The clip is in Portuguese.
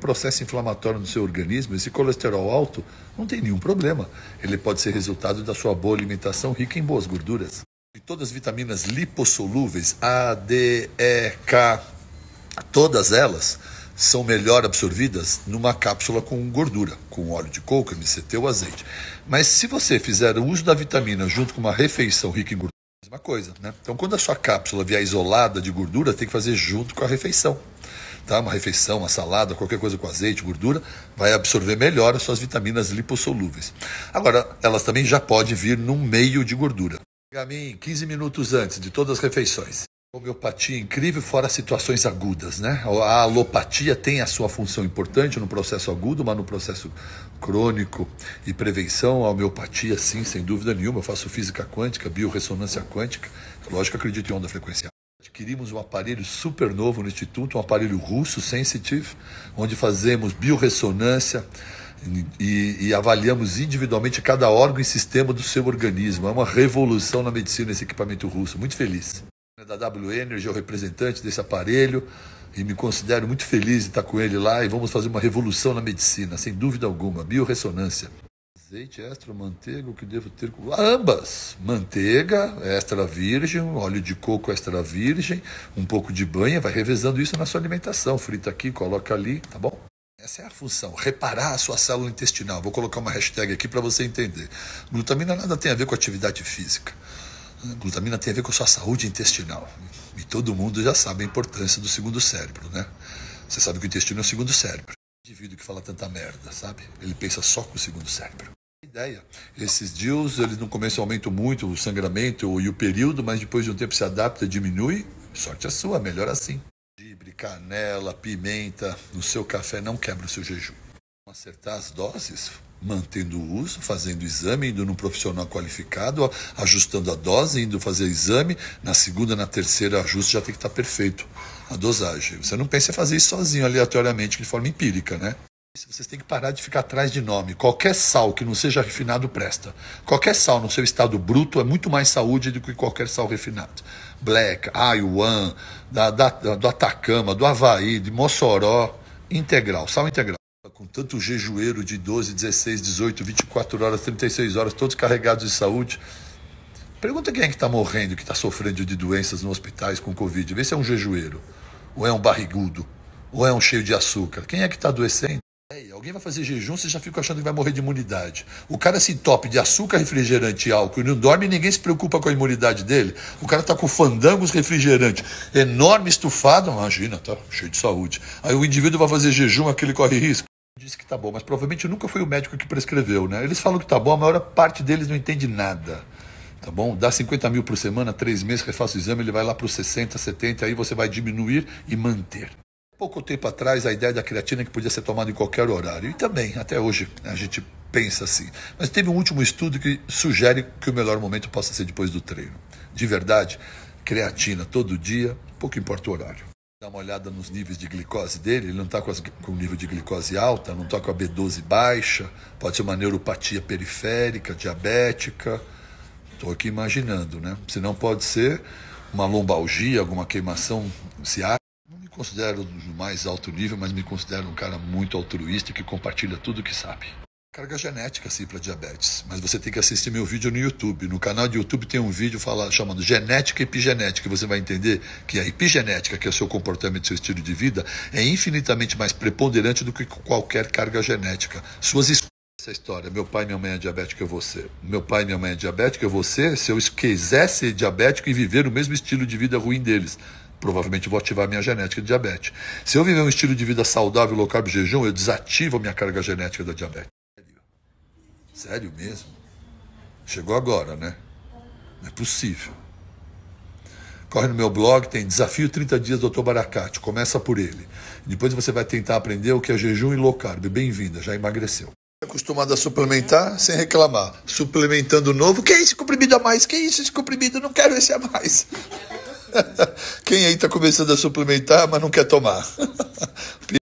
processo inflamatório no seu organismo, esse colesterol alto não tem nenhum problema. Ele pode ser resultado da sua boa alimentação rica em boas gorduras. E todas as vitaminas lipossolúveis, A, D, E, K, todas elas são melhor absorvidas numa cápsula com gordura, com óleo de coco, MCT ou azeite. Mas se você fizer o uso da vitamina junto com uma refeição rica em gordura, Mesma coisa, né? Então, quando a sua cápsula vier isolada de gordura, tem que fazer junto com a refeição. Tá? Uma refeição, uma salada, qualquer coisa com azeite, gordura, vai absorver melhor as suas vitaminas lipossolúveis. Agora, elas também já podem vir no meio de gordura. a mim, 15 minutos antes de todas as refeições. Homeopatia é incrível, fora situações agudas, né? A alopatia tem a sua função importante no processo agudo, mas no processo crônico e prevenção, a homeopatia, sim, sem dúvida nenhuma. Eu faço física quântica, bioressonância quântica, lógico que acredito em onda frequencial. Adquirimos um aparelho super novo no Instituto, um aparelho russo, Sensitive, onde fazemos bioressonância, e, e, avaliamos individualmente cada órgão e sistema do seu organismo. É uma revolução na medicina esse equipamento russo. Muito feliz da WN, é o representante desse aparelho, e me considero muito feliz de estar com ele lá e vamos fazer uma revolução na medicina, sem dúvida alguma, bioressonância. Azeite extra, manteiga, o que devo ter? Ambas! Manteiga extra virgem, óleo de coco extra virgem, um pouco de banha, vai revezando isso na sua alimentação, frita aqui, coloca ali, tá bom? Essa é a função, reparar a sua célula intestinal. Vou colocar uma hashtag aqui para você entender. Glutamina nada tem a ver com atividade física. A glutamina tem a ver com a sua saúde intestinal. E todo mundo já sabe a importância do segundo cérebro, né? Você sabe que o intestino é o segundo cérebro. O indivíduo que fala tanta merda, sabe? Ele pensa só com o segundo cérebro. Ideia. Esses dias eles no começo aumentam muito o sangramento e o período, mas depois de um tempo se adapta, diminui. Sorte a sua, melhor assim. Gibre, canela, pimenta no seu café não quebra o seu jejum. Acertar as doses, mantendo o uso, fazendo exame, indo num profissional qualificado, ajustando a dose, indo fazer exame, na segunda, na terceira ajuste já tem que estar perfeito a dosagem. Você não pensa em fazer isso sozinho, aleatoriamente, de forma empírica, né? Vocês têm que parar de ficar atrás de nome. Qualquer sal que não seja refinado presta. Qualquer sal no seu estado bruto é muito mais saúde do que qualquer sal refinado. Black, Aiwan, da, da, do Atacama, do Havaí, de Mossoró, integral, sal integral com tanto jejueiro de 12, 16, 18, 24 horas, 36 horas, todos carregados de saúde. Pergunta quem é que está morrendo, que está sofrendo de doenças nos hospitais com Covid. Vê se é um jejueiro, ou é um barrigudo, ou é um cheio de açúcar. Quem é que está adoecendo? Ei, alguém vai fazer jejum, você já fica achando que vai morrer de imunidade. O cara se tope de açúcar, refrigerante e álcool e não dorme, ninguém se preocupa com a imunidade dele. O cara tá com fandangos, refrigerante, enorme estufado, imagina, tá cheio de saúde. Aí o indivíduo vai fazer jejum, aquele corre risco disse que tá bom, mas provavelmente nunca foi o médico que prescreveu, né? Eles falam que tá bom, a maior parte deles não entende nada. Tá bom? Dá 50 mil por semana, três meses, refaça o exame, ele vai lá para os 60, 70, aí você vai diminuir e manter. Pouco tempo atrás, a ideia da creatina é que podia ser tomada em qualquer horário. E também, até hoje, a gente pensa assim. Mas teve um último estudo que sugere que o melhor momento possa ser depois do treino. De verdade, creatina todo dia, pouco importa o horário. Dá uma olhada nos níveis de glicose dele, ele não está com, com, nível de glicose alta, não está com a B12 baixa, pode ser uma neuropatia periférica, diabética. Estou aqui imaginando, né? Se não pode ser uma lombalgia, alguma queimação Se há, Não me considero do mais alto nível, mas me considero um cara muito altruísta que compartilha tudo o que sabe carga genética sim para diabetes, mas você tem que assistir meu vídeo no YouTube. No canal de YouTube tem um vídeo fala, chamado Genética e Epigenética. Você vai entender que a epigenética, que é o seu comportamento, seu estilo de vida, é infinitamente mais preponderante do que qualquer carga genética. Suas escolhas essa é história. Meu pai e minha mãe é diabético, é você. Meu pai e minha mãe é diabético, é você. Se eu quiser ser diabético e viver o mesmo estilo de vida ruim deles, provavelmente vou ativar minha genética de diabetes. Se eu viver um estilo de vida saudável, low carb, jejum, eu desativo a minha carga genética da diabetes. Sério mesmo? Chegou agora, né? Não é possível. Corre no meu blog, tem Desafio 30 Dias do Dr. Baracate. Começa por ele. Depois você vai tentar aprender o que é jejum e low carb. Bem-vinda, já emagreceu. Acostumado a suplementar sem reclamar. Suplementando novo, que é esse comprimido a mais? Que é isso, esse comprimido? Não quero esse a mais. Quem aí está começando a suplementar, mas não quer tomar?